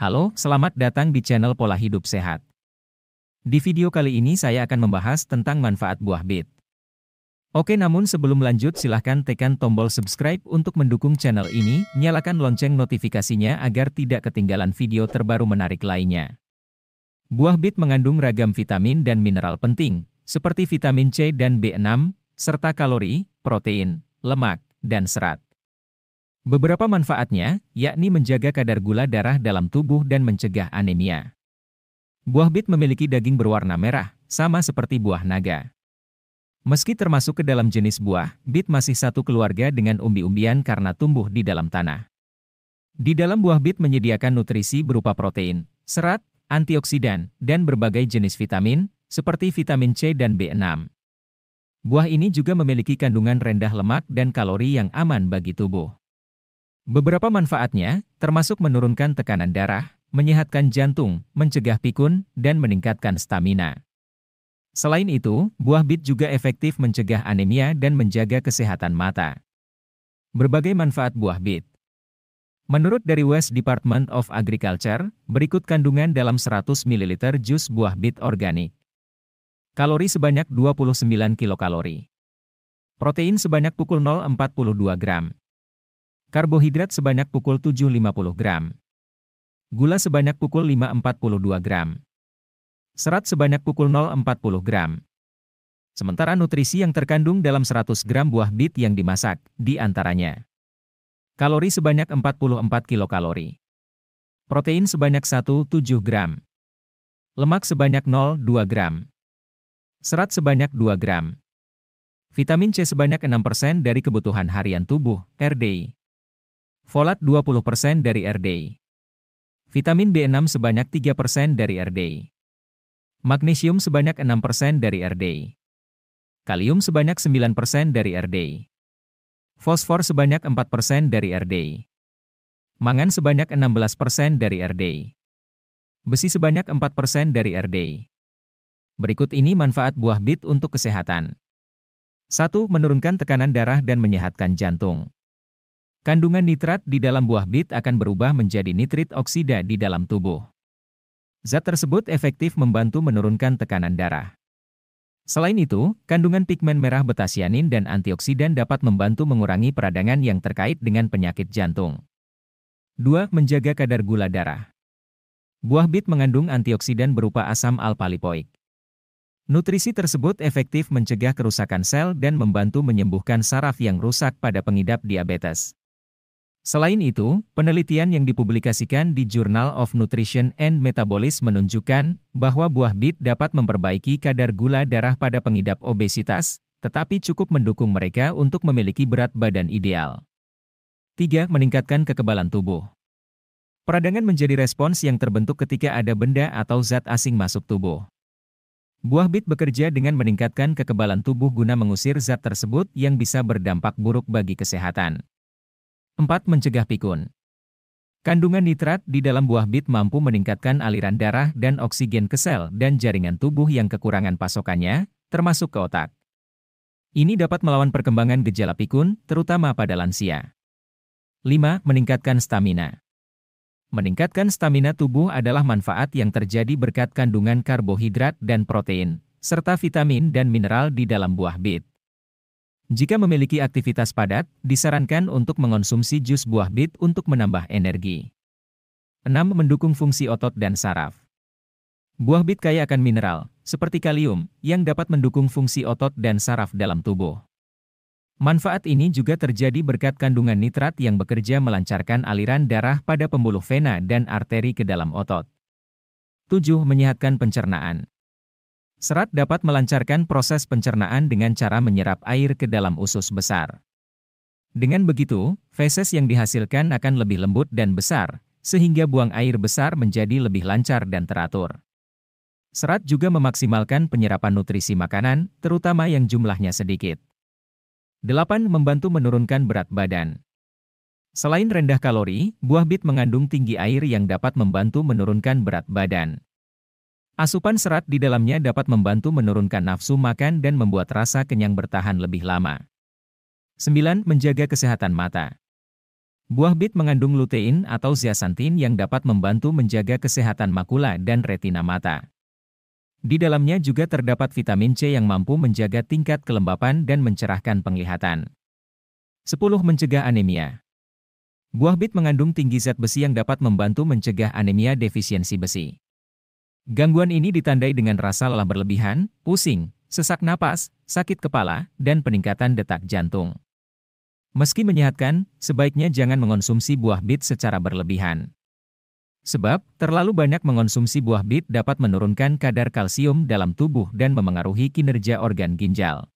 Halo, selamat datang di channel Pola Hidup Sehat. Di video kali ini saya akan membahas tentang manfaat buah bit. Oke namun sebelum lanjut silahkan tekan tombol subscribe untuk mendukung channel ini, nyalakan lonceng notifikasinya agar tidak ketinggalan video terbaru menarik lainnya. Buah bit mengandung ragam vitamin dan mineral penting, seperti vitamin C dan B6, serta kalori, protein, lemak, dan serat. Beberapa manfaatnya, yakni menjaga kadar gula darah dalam tubuh dan mencegah anemia. Buah bit memiliki daging berwarna merah, sama seperti buah naga. Meski termasuk ke dalam jenis buah, bit masih satu keluarga dengan umbi-umbian karena tumbuh di dalam tanah. Di dalam buah bit menyediakan nutrisi berupa protein, serat, antioksidan, dan berbagai jenis vitamin, seperti vitamin C dan B6. Buah ini juga memiliki kandungan rendah lemak dan kalori yang aman bagi tubuh. Beberapa manfaatnya, termasuk menurunkan tekanan darah, menyehatkan jantung, mencegah pikun, dan meningkatkan stamina. Selain itu, buah bit juga efektif mencegah anemia dan menjaga kesehatan mata. Berbagai manfaat buah bit. Menurut dari West Department of Agriculture, berikut kandungan dalam 100 ml jus buah bit organik. Kalori sebanyak 29 kilokalori. Protein sebanyak pukul 0,42 gram. Karbohidrat sebanyak pukul 7.50 gram. Gula sebanyak pukul 5.42 gram. Serat sebanyak pukul 0.40 gram. Sementara nutrisi yang terkandung dalam 100 gram buah bit yang dimasak, di antaranya. kalori sebanyak 44 kilokalori, protein sebanyak 17 gram, lemak sebanyak 0,2 gram, serat sebanyak 2 gram, vitamin C sebanyak 6% dari kebutuhan harian tubuh, RDI. Folat 20% dari RDI. Vitamin B6 sebanyak 3% dari RDI. Magnesium sebanyak 6% dari RDI. Kalium sebanyak 9% dari RDI. Fosfor sebanyak 4% dari RDI. Mangan sebanyak 16% dari RDI. Besi sebanyak 4% dari RDI. Berikut ini manfaat buah bit untuk kesehatan. 1. Menurunkan tekanan darah dan menyehatkan jantung. Kandungan nitrat di dalam buah bit akan berubah menjadi nitrit oksida di dalam tubuh. Zat tersebut efektif membantu menurunkan tekanan darah. Selain itu, kandungan pigmen merah betasianin dan antioksidan dapat membantu mengurangi peradangan yang terkait dengan penyakit jantung. 2. Menjaga kadar gula darah. Buah bit mengandung antioksidan berupa asam alpalipoik. Nutrisi tersebut efektif mencegah kerusakan sel dan membantu menyembuhkan saraf yang rusak pada pengidap diabetes. Selain itu, penelitian yang dipublikasikan di Journal of Nutrition and Metabolism menunjukkan bahwa buah bit dapat memperbaiki kadar gula darah pada pengidap obesitas, tetapi cukup mendukung mereka untuk memiliki berat badan ideal. 3. Meningkatkan kekebalan tubuh. Peradangan menjadi respons yang terbentuk ketika ada benda atau zat asing masuk tubuh. Buah bit bekerja dengan meningkatkan kekebalan tubuh guna mengusir zat tersebut yang bisa berdampak buruk bagi kesehatan. 4. Mencegah pikun. Kandungan nitrat di dalam buah bit mampu meningkatkan aliran darah dan oksigen ke sel dan jaringan tubuh yang kekurangan pasokannya, termasuk ke otak. Ini dapat melawan perkembangan gejala pikun, terutama pada lansia. 5. Meningkatkan stamina. Meningkatkan stamina tubuh adalah manfaat yang terjadi berkat kandungan karbohidrat dan protein, serta vitamin dan mineral di dalam buah bit. Jika memiliki aktivitas padat, disarankan untuk mengonsumsi jus buah bit untuk menambah energi. 6. Mendukung fungsi otot dan saraf. Buah bit kaya akan mineral, seperti kalium, yang dapat mendukung fungsi otot dan saraf dalam tubuh. Manfaat ini juga terjadi berkat kandungan nitrat yang bekerja melancarkan aliran darah pada pembuluh vena dan arteri ke dalam otot. 7. Menyehatkan pencernaan. Serat dapat melancarkan proses pencernaan dengan cara menyerap air ke dalam usus besar. Dengan begitu, feses yang dihasilkan akan lebih lembut dan besar, sehingga buang air besar menjadi lebih lancar dan teratur. Serat juga memaksimalkan penyerapan nutrisi makanan, terutama yang jumlahnya sedikit. 8. Membantu menurunkan berat badan. Selain rendah kalori, buah bit mengandung tinggi air yang dapat membantu menurunkan berat badan. Asupan serat di dalamnya dapat membantu menurunkan nafsu makan dan membuat rasa kenyang bertahan lebih lama. 9. Menjaga kesehatan mata. Buah bit mengandung lutein atau zeaxanthin yang dapat membantu menjaga kesehatan makula dan retina mata. Di dalamnya juga terdapat vitamin C yang mampu menjaga tingkat kelembapan dan mencerahkan penglihatan. 10. Mencegah anemia. Buah bit mengandung tinggi zat besi yang dapat membantu mencegah anemia defisiensi besi. Gangguan ini ditandai dengan rasa lelah berlebihan, pusing, sesak napas, sakit kepala, dan peningkatan detak jantung. Meski menyehatkan, sebaiknya jangan mengonsumsi buah bit secara berlebihan. Sebab, terlalu banyak mengonsumsi buah bit dapat menurunkan kadar kalsium dalam tubuh dan memengaruhi kinerja organ ginjal.